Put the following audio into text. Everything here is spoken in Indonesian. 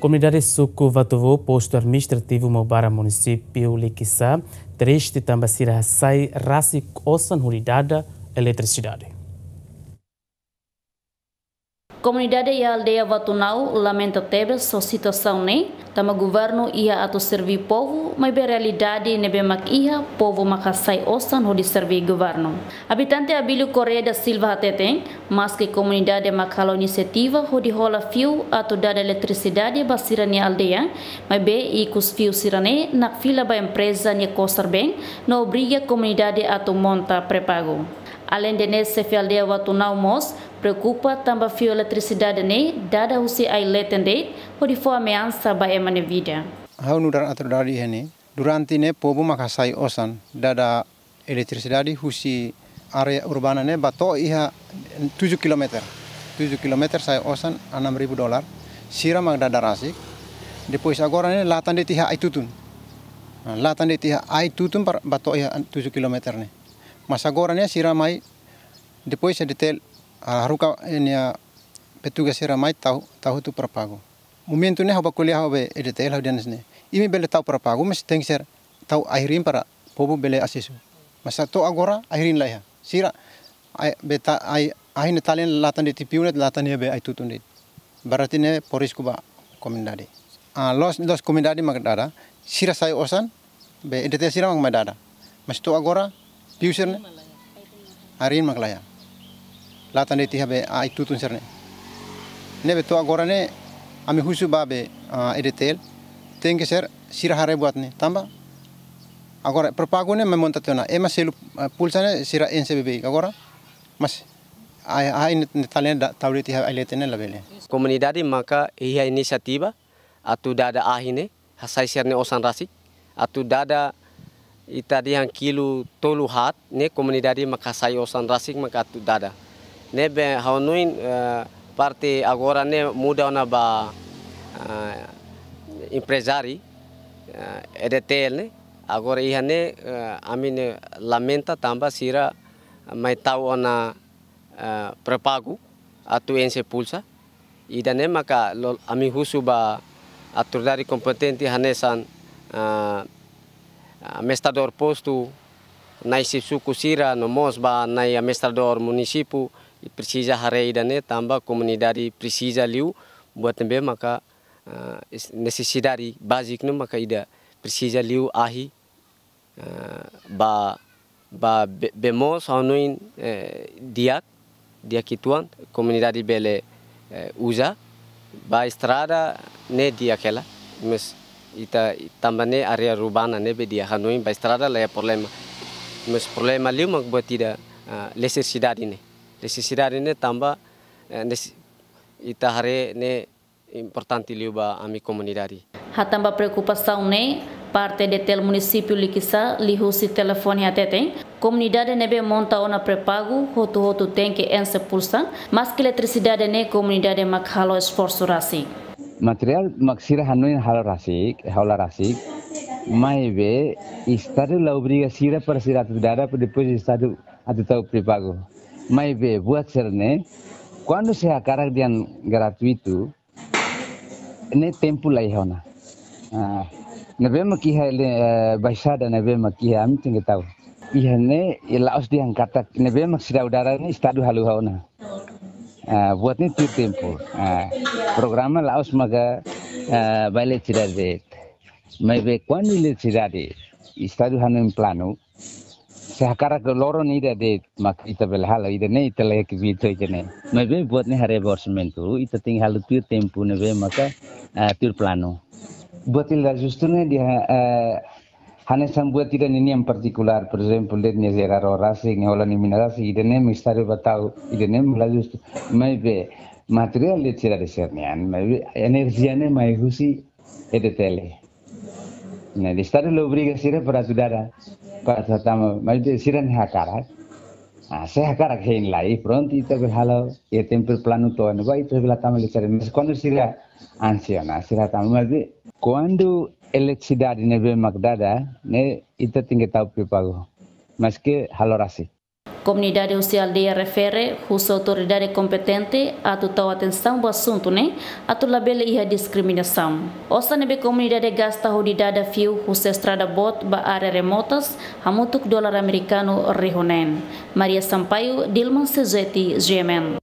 Comunidade Suco Vatovô, posto administrativo Mobara, município Liquissá, Triste Tambacira Rassai, Rassi Ossan, Huridada, Eletricidade. Comunidade e aldeia Vatunau lamenta tebe sua situação nem, tama governo ia ato servir povo, mas a realidade nebe mak ia povo makassai osan di servir governo. Habitante Abílio Correia da Silva ateten, mas que comunidade makalo iniciativa di rola fio ato dada eletricidade basira ni aldeia, mas be ikus fio sirane nak fila ba empresa ni kosar ben, no obriga comunidade ato monta prepago. Além de nesse aldeia Vatunau mos, preocupa tamba fio eletricidade ne dada usi ai letende hodi fo ameansa ba emane vida hau nu dar atur dari hene durante ne pobu makasai osan dada eletricidade husi area urbana ne bato iha 7 km 7 km saya osan 6000 dolar siram dada rasik depois agora ne latan de tiha aitutun nah, latan de tiha aitutun par bato iha 7 km ne mas agora ne siramai depois detail Ah, haruka enia petugas era mai tahu tahu tu perpago. tuh nih haba kuliah haba edetel hau danes nih. Ini bele tahu perpago mas tengser ser tahu akhirin para pobo bele asisu. Masa tu agora akhirin ya. Sira ai beta ai ahin talen latan de tipiunet latan ne be ai tutun de. Berarti ne polis kuba komendari Ah los los mak dada sira sai osan be edete sira magmadada. Mas tu agora piusir ne. Arin ya lata ti tihabe a itutun serne nebe to agora ne ami husu babe edetel tenge ser sirahare buat ne tamba agora propago ne memonta tona e mas selu pulsa ne sira NCBB agora mas ai ai talen tauri tihabe ai letene labele komunidade maka iha inisiativa atu dada ahine hasai serne osan rasik atu dada itadi yang kilu tolu hat ne komunidade maka sai osan rasik maka atu dada ne be hawnuin eh, parte agora ne muda ona ba eh, impresari eh, edetel ne agora ihane amin lamenta tamba sira mai tau ona prepagu atu ense pulsa idane maka lol ami husu ba atur dari kompetenti hanesan amestador postu nai sipsu kusira no mos ba nai amestador munisipu Persija hari ini tamba komunidari Persija liu buat tembe maka uh, eh, necessidade básica maka ida Persija liu ahi uh, ba ba bemo saunuin eh, diak diak ituan komunidari bele eh, uza ba estrada ne diakela mes ita tambane area rubana ne be dia hanuin ba estrada la problema mes problema liu mak buat ida uh, eh, necessidade Desi sisirar eh, ne tamba desi ita hari ne importante liuba ami komunidari. Hatamba preocupação ne parte de tel município likisa lihusi telefoni atete komunidade nebe monta ona prepago hotu hotu tenke pulsa mas ke eletricidade ne mak makhalo esforso rasi material maxira hanuin halo rasi halo mai maibe istare la obrigação para ser atudada depois de atu tau prepago mai be buat serne cuando se acara dian gratuito ne tempo lai hona ah nebe makiha le be ma ki am tinga tahu iya ne e laos dian kata ma sida udara ni stadu halu hona ah, buat ni tu tempo ah, Programa program laos maga ah, baile tirade mai be cuando le tirade estado stadu hanen plano ಸಹಕಾರ ಲೋರೋ ನೀರ ಅದೇ ಮಕ್ ಇತ ಬೆಲೆ ಹಾಲು ಇದನ್ನೇ ಇತ್ತಲ್ಲ ಯಾಕೆ ಬೀಳ್ತು ಇದನ್ನೇ hari ಬೋತ್ನೆ ಹರೇ itu ಮೆಂತು ಇತ tempu ಹಾಲು ತೀರ್ maka tur eh, plano. Buat plan justru ಜುಸ್ತುನೇ dia eh, hanya sambuat tidak ini yang partikular, per esempio le nezerar orasi, hola ni minarasi, idene mistari batau, idene melaju maibe material le tira desernian, maibe energiane mai husi tele Nah, di stare lo beri sire para sudara pas datang majde siran hakara ah se hakara kein lai pronti itu berhalo ya tempel planu tuan itu bela tamu lecari mas kono sira ansia na sira tamu majde kondu elektrik dari nebe magdada ne itu tinggi tau pipago maske halorasi comunidade social de refere husa autoridade competente a total atenção ao assunto, né? A tu labela e a discriminação. Osta nebe comunidade gasta dada fio husa estrada bot ba área remotas a mutuk dólar americano rehonen. Maria Sampaio, Dilman Sejeti, GMN.